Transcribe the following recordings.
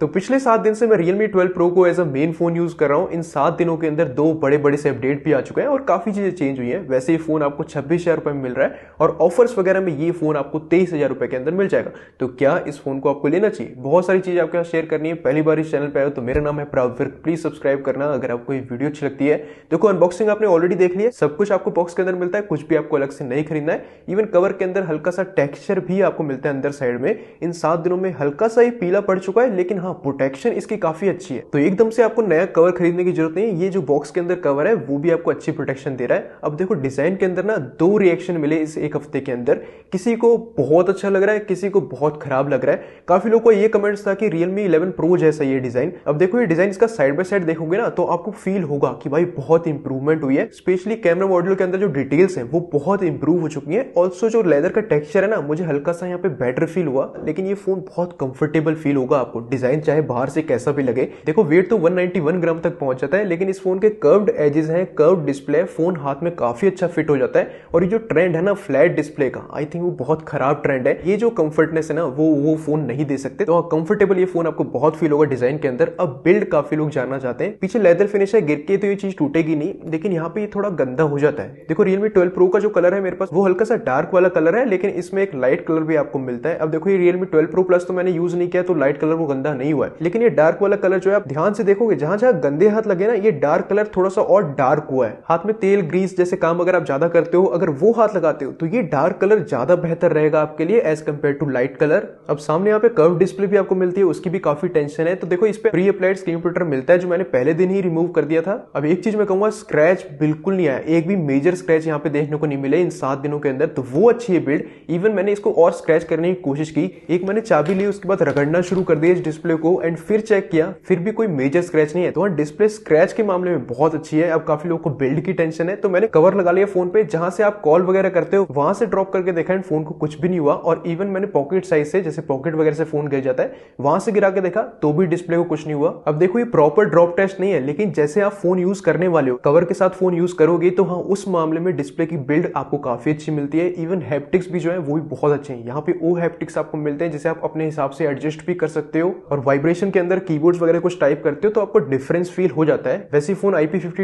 तो पिछले सात दिन से मैं Realme 12 Pro को as a main phone use कर रहा हूँ इन सात दिनों के अंदर दो बड़े बड़े से अपडेट भी आ चुके हैं और काफी चीजें चेंज हुई हैं वैसे ये फोन आपको छब्बीस हजार रुपए में मिल रहा है और ऑफर्स वगैरह में ये फोन आपको तेईस हजार रुपए के अंदर मिल जाएगा तो क्या इस फोन को आपको लेना चाहिए बहुत सारी चीजें आपके यहाँ शेयर करनी है पहली बार इस चैनल पर आयो तो मेरा नाम है प्रावफिर प्लीज सब्सक्राइब करना अगर आपको ये वीडियो अच्छी लगती है देखो अनबॉक्सिंग आपने ऑलरेडी देख लिया सब कुछ आपको बॉक्स के अंदर मिलता है कुछ भी आपको अलग से नहीं खरीदना है इवन कवर के अंदर हल्का सा टेक्स्चर भी आपको मिलता है अंदर साइड में इन सात दिनों में हल्का सा ही पीला पड़ चुका है लेकिन हाँ प्रोटेक्शन इसकी काफी अच्छी है तो एकदम से आपको नया कवर खरीदने की जरूरत नहीं है ये जो बॉक्स के अंदर कवर है वो भी आपको अच्छी प्रोटेक्शन दे रहा है अब देखो डिजाइन के अंदर ना दो रिएक्शन मिले इस एक हफ्ते के अंदर किसी को बहुत अच्छा लग रहा है किसी को बहुत खराब लग रहा है काफी लोगों को ये कमेंट्स था कि रियलमी इलेवन प्रो जैसा ये डिजाइन अब देखो ये डिजाइन इसका साइड बाय साइड देखोगे ना तो आपको फील होगा कि भाई बहुत इंप्रूवमेंट हुई है स्पेशली कैमरा मॉडल के अंदर जो डिटेल्स है वो बहुत इंप्रूव हो चुकी है ऑल्सो जो लेदर का टेक्सचर है ना मुझे हल्का सा यहाँ पे बेटर फील हुआ लेकिन ये फोन बहुत कंफर्टेबल फील होगा आपको डिजाइन डिजाइन चाहे बाहर से कैसा भी लगे देखो वेट तो 191 ग्राम तक पहुंच जाता है लेकिन इस फोन के कर्व्ड एजेस हैं कर्व डिस्प्ले फोन हाथ में काफी अच्छा फिट हो जाता है और ये जो ट्रेंड है ना फ्लैट डिस्प्ले का आई थिंक वो बहुत खराब ट्रेंड है ये जो कंफर्टनेस है ना वो वो फोन नहीं दे सकते तो कंफर्टेबल हाँ, ये फोन आपको बहुत फील होगा डिजाइन के अंदर अब बिल्ड काफी लोग जानना चाहते हैं पीछे लेदर फिनिश है गिर के तो ये चीज टूटेगी नहीं लेकिन यहाँ पे ये थोड़ा गंदा हो जाता है देखो रियलमी ट्वेल्व प्रो का जो कलर है मेरे पास वो हल्का सा डार्क वाला कलर है लेकिन इसमें एक लाइट कलर भी आपको मिलता है अब देखो ये रियलमी ट्वेल्व प्रो प्लस तो मैंने यूज नहीं किया तो लाइट कलर वो गंदा नहीं नहीं हुआ है लेकिन ये डार्क वाला कलर जो है आप ध्यान से देखोगे जहां जहां गंदे हाथ लगे ना ये डार्क कलर थोड़ा सा और डार्क हुआ है हाथ में तेल ग्रीस जैसे काम अगर आप ज्यादा करते हो अगर वो हाथ लगाते हो तो ये डार्क कलर ज्यादा बेहतर रहेगा आपके लिए as compare to light colour अब सामने यहाँ पे कर्व डिस्प्ले भी आपको मिलती है उसकी भी काफी टेंशन है तो देखो इस पर प्री अप्लाइड स्क्रीन प्रिंटर मिलता है जो मैंने पहले दिन ही रिमूव कर दिया था अब एक चीज मैं कहूंगा स्क्रैच बिल्कुल नहीं आया एक भी मेजर स्क्रैच यहाँ पे देखने को नहीं मिले इन सात दिनों के अंदर तो वो अच्छी है बिल्ड इवन मैंने इसको और स्क्रैच करने की कोशिश की एक मैंने चाबी ली उसके बाद रगड़ना शुरू कर दिया इस डिस्प्ले डिस्प्ले को एंड फिर चेक किया फिर भी कोई मेजर स्क्रैच नहीं है तो हाँ डिस्प्ले स्क्रैच के मामले में बहुत अच्छी है अब काफी लोगों को बिल्ड की टेंशन है तो मैंने कवर लगा लिया फोन पे जहां से आप कॉल वगैरह करते हो वहां से ड्रॉप करके देखा एंड फोन को कुछ भी नहीं हुआ और इवन मैंने पॉकेट साइज से जैसे पॉकेट वगैरह से फोन गिर जाता है वहां से गिरा के देखा तो भी डिस्प्ले को कुछ नहीं हुआ अब देखो ये प्रॉपर ड्रॉप टेस्ट नहीं है लेकिन जैसे आप फोन यूज करने वाले हो कवर के साथ फोन यूज करोगे तो हाँ उस मामले में डिस्प्ले की बिल्ड आपको काफी अच्छी मिलती है इवन हैप्टिक्स भी जो है वो भी बहुत अच्छे हैं यहाँ पे वो हैप्टिक्स आपको मिलते हैं जिसे आप अपने हिसाब से एडजस्ट भी कर सकते हो और वाइब्रेशन के अंदर कीबोर्ड्स वगैरह कुछ टाइप करते हो तो आपको डिफरेंस फील हो जाता है वैसे फोन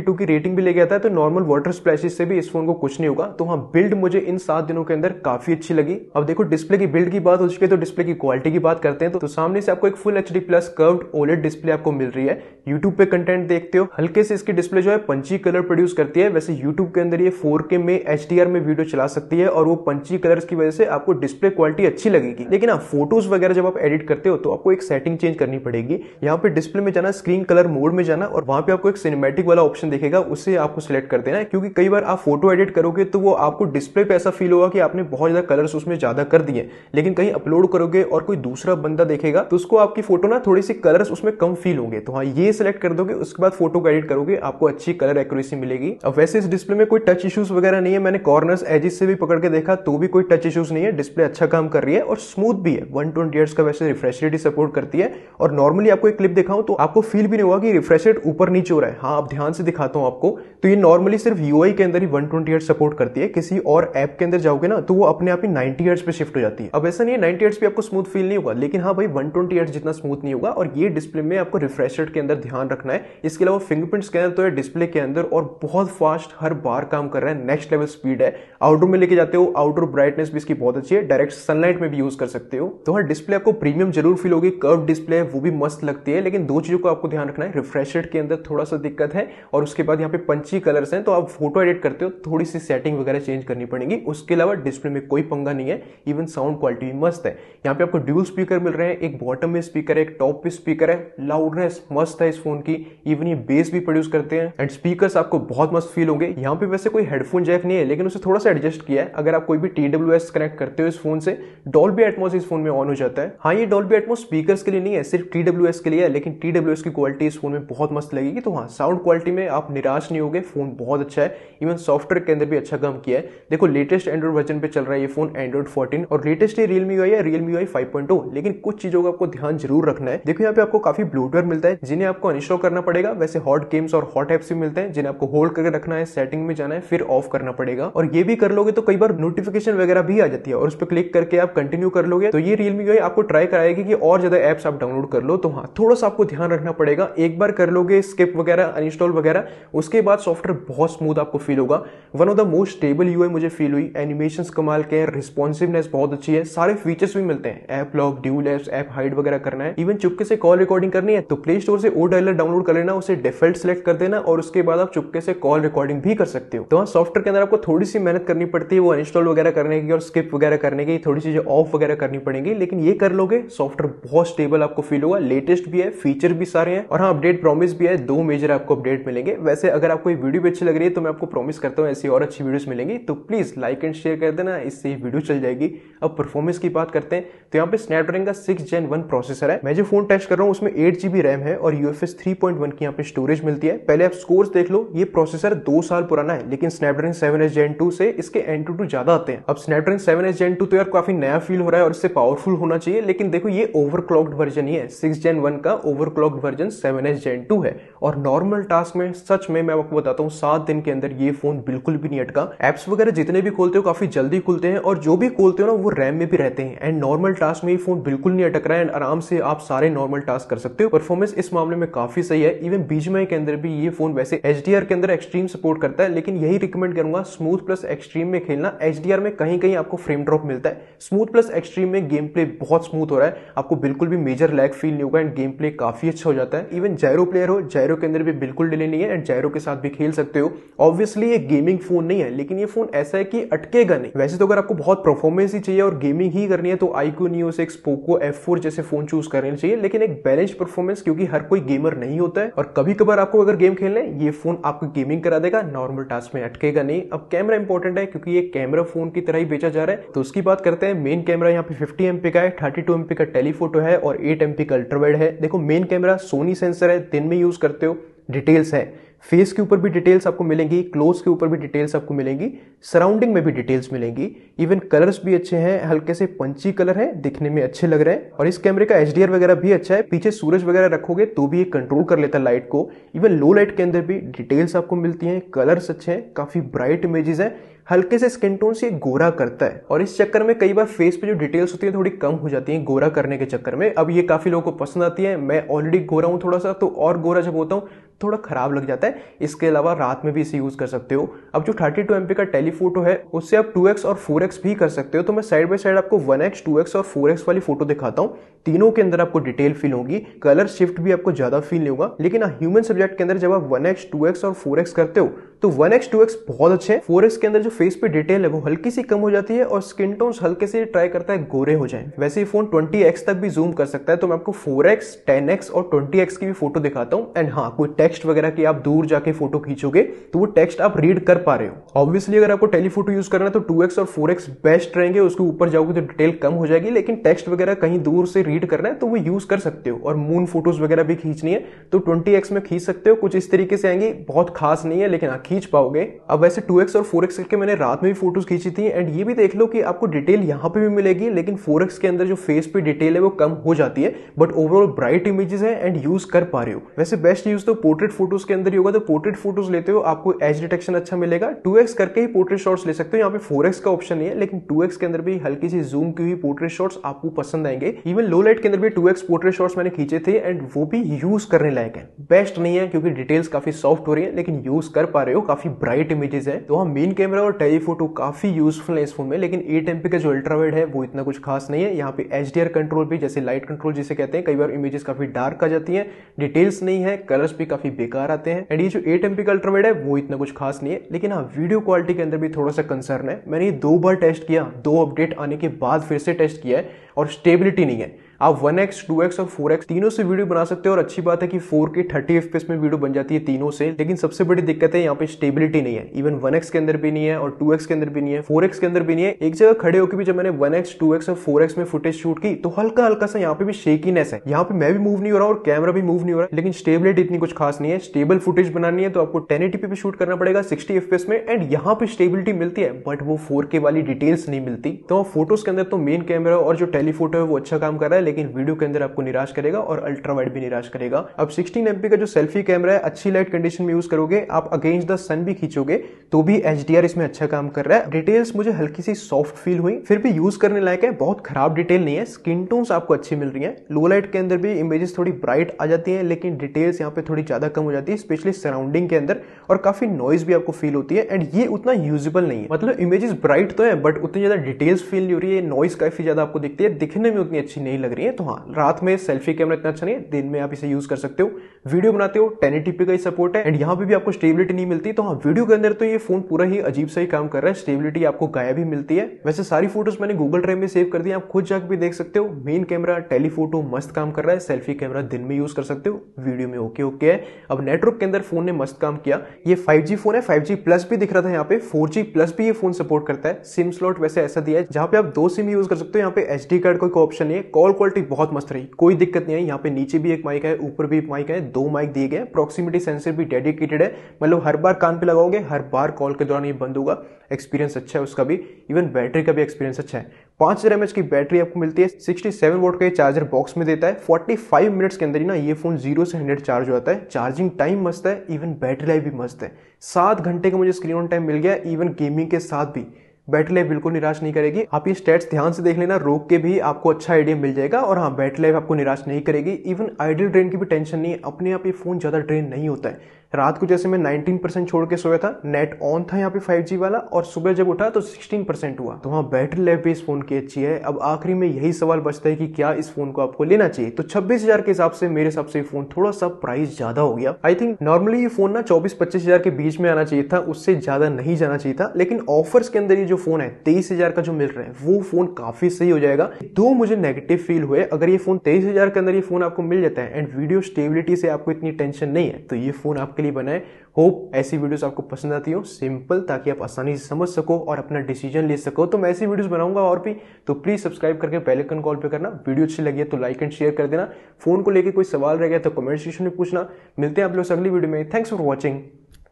टू की रेटिंग भी ले गया था तो नॉर्मल वाटर स्प्लैशेस से भी इस फोन को कुछ नहीं होगा तो हाँ बिल्ड मुझे इन सात दिनों के अंदर काफी अच्छी लगी अब देखो डिस्प्ले की बिल्ड की बात हो चुकी है तो डिस्प्ले की क्वालिटी की बात करते हैं तो, तो सामने से आपको एक full H plus curve OLED display आपको मिल रही है यूट्यूब पे कंटेंट देखते हो हल्के से इसकी डिस्प्ले जो है पंची कलर प्रोड्यूस करती है वैसे यूट्यूब के अंदर ये फोर में एच में वीडियो चला सकती है और वो पंची कलर की वजह से आपको डिस्प्ले क्वालिटी अच्छी लगेगी लेकिन आप हाँ, फोटोज वगैरह जब आप एडिट करते हो तो आपको एक सेटिंग चेंज करनी पड़ेगी यहाँ पे डिस्प्ले में जाना स्क्रीन कलर मोड में जाना और वहां पे आपको एक सिनेमेटिक वाला ऑप्शन देखेगा उसे आपको सिलेक्ट कर देना क्योंकि कई बार आप फोटो एडिट करोगे तो वो आपको डिस्प्ले पे ऐसा फील होगा कि आपने बहुत ज्यादा कलर्स उसमें ज्यादा कर दिए लेकिन कहीं अपलोड करोगे और कोई दूसरा बंदा देखेगा तो उसको आपकी फोटो ना थोड़ी सी कलर्स उसमें कम फील होंगे तो हाँ ये सिलेक्ट कर दोगे उसके बाद फोटो को एडिट करोगे आपको अच्छी कलर एक्यूरेसी मिलेगी अब वैसे इस डिस्प्ले में कोई टच इशूज वगैरह नहीं है मैंने कॉर्नर एजिस से भी पकड़ के देखा तो भी कोई टच इशूज नहीं है डिस्प्ले अच्छा काम कर रही है और स्मूथ भी है वन ट्वेंटी का वैसे रिफ्रेश रेट सपोर्ट करती है है और नॉर्मली आपको एक क्लिप दिखाऊं तो आपको फील भी नहीं होगा कि रिफ्रेश रेट ऊपर नीचे हो रहा है हाँ आप ध्यान से दिखाता हूं आपको तो ये नॉर्मली सिर्फ यू के अंदर ही वन ट्वेंटी सपोर्ट करती है किसी और ऐप के अंदर जाओगे ना तो वो अपने आप ही नाइनटी हर्ट्स पे शिफ्ट हो जाती है अब ऐसा नहीं है 90 हर्ट्स भी आपको स्मूथ फील नहीं होगा लेकिन हाँ भाई वन ट्वेंटी जितना स्मूथ नहीं होगा और ये डिस्प्ले में आपको रिफ्रेश रेट के अंदर ध्यान रखना है इसके अलावा फिंगरप्रिंट स्कैनर तो है डिस्प्ले के अंदर और बहुत फास्ट हर बार काम कर रहा है नेक्स्ट लेवल स्पीड है आउटडोर में लेके जाते हो आउटडोर ब्राइटनेस भी इसकी बहुत अच्छी है डायरेक्ट सनलाइट में भी यूज कर सकते हो तो हर हाँ, डिस्प्ले आपको प्रीमियम जरूर फील होगी कर्व डिस्प्ले है वो भी मस्त लगती है लेकिन दो चीज़ों को आपको ध्यान रखना है रिफ्रेश रेट के अंदर थोड़ा सा दिक्कत है और उसके बाद यहाँ पे पंची कलर्स हैं तो आप फोटो एडिट करते हो थोड़ी सी सेटिंग वगैरह चेंज करनी पड़ेगी उसके अलावा डिस्प्ले में कोई पंगा नहीं है इवन साउंड क्वालिटी भी मस्त है यहाँ पे आपको ड्यूल स्पीकर मिल रहे हैं एक बॉटम में स्पीकर है एक टॉप में स्पीकर है लाउडनेस मस्त है इस फोन की इवन ये बेस भी प्रोड्यूस करते हैं एंड स्पीकर आपको बहुत मस्त फील होंगे यहाँ पे वैसे कोई हेडफोन जैक नहीं है लेकिन उसे थोड़ा सा एडजस्ट किया है अगर आप कोई भी टी कनेक्ट करते हो इस फोन से डॉल्बी एटमोस इस फोन में ऑन हो जाता है हाँ ये डॉल्बी एटमोस स्पीकर के लिए नहीं है सिर्फ टी डब्ल्यू एस के लिए है लेकिन टी डब्ल्यू एस की क्वालिटी इस फ़ोन में बहुत मस्त लगेगी तो हाँ साउंड क्वालिटी में आप निराश नहीं होंगे फ़ोन बहुत अच्छा है इवन सॉफ्टवेयर के अंदर भी अच्छा काम किया है देखो लेटेस्ट एंड्रॉइड वर्जन पे चल रहा है ये फोन एंड्रॉइड फोर्टीन और लेटेस्ट ही रियलमी आई है रियलमी आई फाइव पॉइंट लेकिन कुछ चीज़ों का आपको ध्यान जरूर रखना है देखो यहाँ पे आपको काफ़ी ब्लूटूथ मिलता है जिन्हें आपको अनस्टॉल करना पड़ेगा वैसे हॉट गेम्स और हॉट एप्स भी मिलते हैं जिन्हें आपको होल्ड करके रखना है सेटिंग में जाना है फिर ऑफ करना पड़ेगा और ये भी कर लोगे तो कई बार नोटिफिकेशन वगैरह भी आ जाती है और उस पर क्लिक करके आप कंटिन्यू कर लोगे तो ये रियलमी आई आपको ट्राई कराएगी कि और ज्यादा एप्स आप डाउनलोड कर लो तो हाँ थोड़ा सा आपको ध्यान रखना पड़ेगा एक बार कर लोगे स्किप वगैरह अनइंस्टॉल वगैरह उसके बाद सॉफ्टवेयर बहुत स्मूथ आपको फील होगा one of the most stable UI मुझे फील हुई एनिमेशन कमाल के हैं रिस्पॉन्सिवनेस बहुत अच्छी है सारे फीचर्स भी मिलते हैं app lock dual apps app hide वगैरह करना है इवन चुपके से कॉल रिकॉर्डिंग करनी है तो प्ले स्टोर से ओ डायलर डाउनलोड कर लेना उसे डिफॉल्ट सेलेक्ट कर देना और उसके बाद आप चुपके से कॉल रिकॉर्डिंग भी कर सकते हो तो हाँ सॉफ्टवेयर के अंदर आपको थोड़ी सी मेहनत करनी पड़ती है वो अनइंस्टॉल वगैरह करने की और स्किप वगैरह करने की थोड़ी सी ऑफ वगैरह करनी पड़ेगी लेकिन ये कर लोगे सॉफ्टवेयर बहुत स्टेबल आपको फील होगा लेटेस्ट भी है फीचर भी सारे हैं और हाँ अपडेट प्रॉमिस भी है दो मेजर आपको अपडेट मिलेंगे वैसे अगर आपको ये वीडियो भी अच्छी लग रही है तो मैं आपको प्रॉमिस करता हूँ ऐसी और अच्छी वीडियोस मिलेंगी तो प्लीज लाइक एंड शेयर कर देना इससे वीडियो चल जाएगी अब परफॉर्मेंस की बात करते हैं तो यहाँ पे स्नैपड्रैगन का सिक्स जेन वन प्रोसेसर है मैं जो फोन टेस्ट कर रहा हूँ उसमें एट जीबी रैम है और यूएफएस थ्री पॉइंट वन की यहाँ पे स्टोरेज मिलती है पहले आप स्कोर्स देख लो ये प्रोसेसर दो साल पुराना है लेकिन Snapdragon seven S Gen two से इसके एन टू टू ज्यादा आते हैं अब Snapdragon seven S Gen two तो यार काफी नया फील हो रहा है और इससे पावरफुल होना चाहिए लेकिन देखो ये ओवर वर्जन वर्जन ही है सिक्स जेन वन का overclocked version seven S Gen two है और नॉर्मल टास्क में सच में मैं आपको बताता हूँ सात दिन के अंदर ये फोन बिल्कुल भी नहीं अटका एप्स वगैरह जितने भी खोलते हो काफी जल्दी खुलते हैं और जो भी खोलते हो ना वो रैम में भी रहते हैं एंड नॉर्मल टास्क में ये फोन बिल्कुल नहीं अटक रहा है एंड आराम से आप सारे नॉर्मल टास्क कर सकते हो परफॉर्मेंस इस मामले में काफी सही है इवन बीच के अंदर भी ये फोन वैसे एच के अंदर एक्सट्रीम सपोर्ट करता है लेकिन यही रिकमेंड करूंगा स्मूथ प्लस एक्सट्रीम में खेलना एच में कहीं कहीं आपको फ्रेम ड्रॉप मिलता है स्मूथ प्लस एक्सट्रीम में गेम प्ले बहुत स्मूथ हो रहा है आपको बिल्कुल भी मेजर मेजर लैग फील नहीं होगा एंड गेम प्ले काफ़ी अच्छा हो जाता है इवन जैरो प्लेयर हो जैरो के अंदर भी बिल्कुल डिले नहीं है एंड जैरो के साथ भी खेल सकते हो ऑब्वियसली ये गेमिंग फोन नहीं है लेकिन ये फोन ऐसा है कि अटकेगा नहीं वैसे तो अगर आपको बहुत परफॉर्मेंस ही चाहिए और गेमिंग ही करनी है तो iQOO Neo six Poco F जैसे फोन चूज करने चाहिए लेकिन एक बैलेंस परफॉर्मेंस क्योंकि हर कोई गेमर नहीं होता है और कभी कभार आपको अगर गेम खेलना है ये फोन आपको गेमिंग करा देगा नॉर्मल टास्क में अटकेगा नहीं अब कैमरा इंपॉर्टेंट है क्योंकि ये कैमरा फोन की तरह ही बेचा जा रहा है तो उसकी बात करते हैं मेन कैमरा यहाँ पे फिफ्टी एमपी का है थर्टी टू एमपी का टेलीफोटो है और एट एम पी का अल्ट्रावाइड है देखो मेन कैमरा सोनी सेंसर है दिन में यूज़ करते हो डिटेल्स है फेस के ऊपर भी डिटेल्स आपको मिलेंगी क्लोज के ऊपर भी डिटेल्स आपको मिलेंगी सराउंडिंग में भी डिटेल्स मिलेंगी इवन कलर्स भी अच्छे हैं हल्के से पंची कलर है दिखने में अच्छे लग रहे हैं और इस कैमरे का एच वगैरह भी अच्छा है पीछे सूरज वगैरह रखोगे तो भी ये कंट्रोल कर लेता है लाइट को इवन लो लाइट के अंदर भी डिटेल्स आपको मिलती है कलर्स अच्छे हैं काफी ब्राइट इमेजेस है हल्के से स्किन टोन से गोरा करता है और इस चक्कर में कई बार फेस पे जो डिटेल्स होती है थोड़ी कम हो जाती है गोरा करने के चक्कर में अब ये काफ़ी लोगों को पसंद आती है मैं ऑलरेडी गोरा हूँ थोड़ा सा तो और गोरा जब होता हूँ थोड़ा ख़राब लग जाता है इसके अलावा रात में भी इसे यूज़ कर सकते हो अब जो थर्टी टू का टेलीफोटो है उससे आप टू और फोर भी कर सकते हो तो मैं साइड बाई साइड आपको 1x, एक्स और फोर वाली फोटो दिखाता हूँ तीनों के अंदर आपको डिटेल फील होगी कलर शिफ्ट भी आपको ज़्यादा फील नहीं होगा लेकिन ह्यूमन हाँ, सब्जेक्ट के अंदर जब आप वन एक्स टू एक्स और फोर एक्स करते हो तो 1x 2x बहुत अच्छे हैं 4x के अंदर जो फेस पे डिटेल है वो हल्की सी कम हो जाती है और स्किन टोन हल्के से ट्राई करता है गोरे हो जाए वैसे ये फोन 20x तक भी जूम कर सकता है तो मैं आपको फोर 4x एक्स और 20x की भी फोटो दिखाता हूँ एंड हाँ कोई टेक्स्ट वगैरह की आप दूर जाके फोटो खींचोगे तो वो टेक्स्ट आप रीड कर पा रहे हो ऑब्वियसली अगर आपको टेलीफोटो यूज करना है तो टू और फोर बेस्ट रहेंगे उसके ऊपर जाओगे तो डिटेल कम हो जाएगी लेकिन टेक्स्ट वगैरह कहीं दूर से रीड एडिट करना है तो वो यूज कर सकते हो और मून फोटोज वगैरह भी खींचनी है तो 20x में खींच सकते हो कुछ इस तरीके से आएंगे बहुत खास नहीं है लेकिन हाँ खींच पाओगे अब वैसे टू और फोर करके मैंने रात में भी फोटोज खींची थी एंड ये भी देख लो कि आपको डिटेल यहाँ पे भी मिलेगी लेकिन फोर के अंदर जो फेस पे डिटेल है वो कम हो जाती है बट ओवरऑल ब्राइट इमेजेस है एंड यूज कर पा रहे हो वैसे बेस्ट यूज तो पोर्ट्रेट फोटोज के अंदर ही होगा तो पोर्ट्रेट फोटोज लेते हो आपको एज डिटेक्शन अच्छा मिलेगा टू करके ही पोर्ट्रेट शॉट्स ले सकते हो यहाँ पे फोर का ऑप्शन नहीं है लेकिन टू के अंदर भी हल्की सी जूम की हुई पोर्ट्रेट शॉट्स आपको पसंद आएंगे इवन लो लो लाइट के अंदर भी टू एक्स पोर्ट्रेट शॉट्स मैंने खींचे थे एंड वो भी यूज करने लायक है बेस्ट नहीं है क्योंकि डिटेल्स काफी सॉफ्ट हो रही है लेकिन यूज कर पा रहे हो काफी ब्राइट इमेजेस है तो हाँ मेन कैमरा और टेलीफोटो काफी यूजफुल है इस फोन में लेकिन एट एमपी का जो अल्ट्रावेड है वो इतना कुछ खास नहीं है यहाँ पे एच कंट्रोल भी जैसे लाइट कंट्रोल जिसे कहते हैं कई बार इमेजेस काफी डार्क आ जाती है डिटेल्स नहीं है कलर्स भी काफी बेकार आते हैं एंड ये जो एट एमपी का अल्ट्रावेड है वो इतना कुछ खास नहीं है लेकिन हाँ वीडियो क्वालिटी के अंदर भी थोड़ा सा कंसर्न है मैंने ये दो बार टेस्ट किया दो अपडेट आने के बाद फिर से टेस्ट किया है और स्टेबिलिटी नहीं है आप वन एक्स टू एक्स और फोर एक्स तीनों से वीडियो बना सकते हो और अच्छी बात है कि फोर के थर्टी एफ में वीडियो बन जाती है तीनों से लेकिन सबसे बड़ी दिक्कत है यहाँ पे स्टेबिलिटी नहीं है इवन वन के अंदर भी नहीं है और टू के अंदर भी नहीं है फोर के अंदर भी नहीं है एक जगह खड़े होकर भी जब मैंने वन एक्स टू एक्स और फोर एक्स में फुटेज शूट की तो हल्का हल्का सा यहाँ पे भी शेकीनेस है यहाँ पे मैं भी मूव नहीं हो रहा और कैमरा भी मूव नहीं हो रहा लेकिन स्टेबिलिटी इतनी कुछ खास नहीं है स्टेबल फुटेज बनानी है तो आपको टेन एटीपी पे शूट करना पड़ेगा सिक्सटी एफ में एंड यहाँ पे स्टेबिलिटी मिलती है बट वो फोर वाली डिटेल्स नहीं मिलती तो फोटोज के अंदर तो मेन कैमरा और जो टेलीफोटो है वो अच्छा काम कर रहा है लेकिन वीडियो के अंदर आपको निराश करेगा और अल्ट्रा वाइड भी निराश करेगा अब सिक्सटीन एमपी का जो सेल्फी कैमरा है अच्छी लाइट कंडीशन में यूज करोगे आप अगेंस्ट द सन भी खींचोगे तो भी एच इसमें अच्छा काम कर रहा है डिटेल्स मुझे हल्की सी सॉफ्ट फील हुई फिर भी यूज करने लायक है बहुत खराब डिटेल नहीं है स्किन टोन्स आपको अच्छी मिल रही है लो लाइट के अंदर भी इमेजेस थोड़ी ब्राइट आ जाती है लेकिन डिटेल्स यहाँ पे थोड़ी ज्यादा कम हो जाती है स्पेशली सराउंडिंग के अंदर और काफी नॉइज भी आपको फील होती है एंड ये उतना यूजेबल नहीं है मतलब इमेजेस ब्राइट तो है बट उतनी ज्यादा डिटेल्स फील नहीं हो रही है नॉइज काफी ज्यादा आपको दिखती है दिखने में उतनी अच्छी नहीं लग रही रही है तो हाँ रात में सेल्फी कैमरा इतना अच्छा नहीं है दिन में आप इसे यूज कर सकते हो वीडियो बनाते हो टेन एटीपी का ही सपोर्ट है एंड यहाँ पे भी आपको स्टेबिलिटी नहीं मिलती तो हाँ वीडियो के अंदर तो ये फोन पूरा ही अजीब सा ही काम कर रहा है स्टेबिलिटी आपको गायब भी मिलती है वैसे सारी फोटोज मैंने गूगल ड्राइव में सेव कर दी आप खुद जाकर भी देख सकते हो मेन कैमरा टेलीफोटो मस्त काम कर रहा है सेल्फी कैमरा दिन में यूज कर सकते हो वीडियो में ओके ओके है अब नेटवर्क के अंदर फोन ने मस्त काम किया ये फाइव फोन है फाइव प्लस भी दिख रहा था यहाँ पे फोर प्लस भी ये फोन सपोर्ट करता है सिम स्लॉट वैसे ऐसा दिया है जहाँ पे आप दो सिम यूज कर सकते हो यहाँ पे एच कार्ड कोई ऑप्शन नहीं है कॉल क्वालिटी बहुत मस्त रही कोई दिक्कत नहीं आई यहाँ पे नीचे भी एक माइक है ऊपर भी एक माइक है दो माइक दिए गए प्रॉक्सिमिटी सेंसर भी डेडिकेटेड है मतलब हर बार कान पे लगाओगे हर बार कॉल के दौरान ये बंद होगा एक्सपीरियंस अच्छा है उसका भी इवन बैटरी का भी एक्सपीरियंस अच्छा है पांच हज़ार की बैटरी आपको मिलती है सिक्सटी सेवन वोट का ये चार्जर बॉक्स में देता है फोर्टी फाइव मिनट्स के अंदर ही ना ये फोन जीरो से हंड्रेड चार्ज हो जाता है चार्जिंग टाइम मस्त है इवन बैटरी लाइफ भी मस्त है सात घंटे का मुझे स्क्रीन ऑन टाइम मिल गया इवन गेमिंग के साथ भी बैटरी लाइफ बिल्कुल निराश नहीं करेगी आप ये स्टेट्स ध्यान से देख लेना रोक के भी आपको अच्छा आइडिया मिल जाएगा और हाँ बैटरी लाइफ आपको निराश नहीं करेगी इवन आइडियल ड्रेन की भी टेंशन नहीं है अपने आप ये फोन ज़्यादा ड्रेन नहीं होता है रात को जैसे मैं 19 परसेंट छोड़ के सोया था नेट ऑन था यहाँ पे 5G वाला और सुबह जब उठा तो 16 परसेंट हुआ तो हाँ बैटरी लाइफ भी इस फोन की अच्छी है अब आखिरी में यही सवाल बचता है कि क्या इस फोन को आपको लेना चाहिए तो छब्बीस के हिसाब से मेरे हिसाब से फोन थोड़ा सा प्राइस ज्यादा हो गया आई थिंक नॉर्मली ये फोन ना चौबीस पच्चीस के बीच में आना चाहिए था उससे ज्यादा नहीं जाना चाहिए था लेकिन ऑफर्स के अंदर ये जो फोन है तेईस का जो मिल रहा है वो फोन काफी सही हो जाएगा दो मुझे नेगेटिव फील हुए अगर ये फोन तेईस के अंदर ये फोन आपको मिल जाता है एंड वीडियो स्टेबिलिटी से आपको इतनी टेंशन नहीं है तो ये फोन आप आपके लिए बनाए होप ऐसी वीडियोस आपको पसंद आती हो सिंपल ताकि आप आसानी से समझ सको और अपना डिसीजन ले सको तो मैं ऐसी वीडियोस बनाऊंगा और भी तो प्लीज़ सब्सक्राइब करके पहले कन कॉल पे करना वीडियो अच्छी लगी है तो लाइक एंड शेयर कर देना फोन को लेकर कोई सवाल रह गया तो कमेंट सेक्शन में पूछना मिलते हैं आप लोग अगली वीडियो में thanks for watching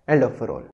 and love for all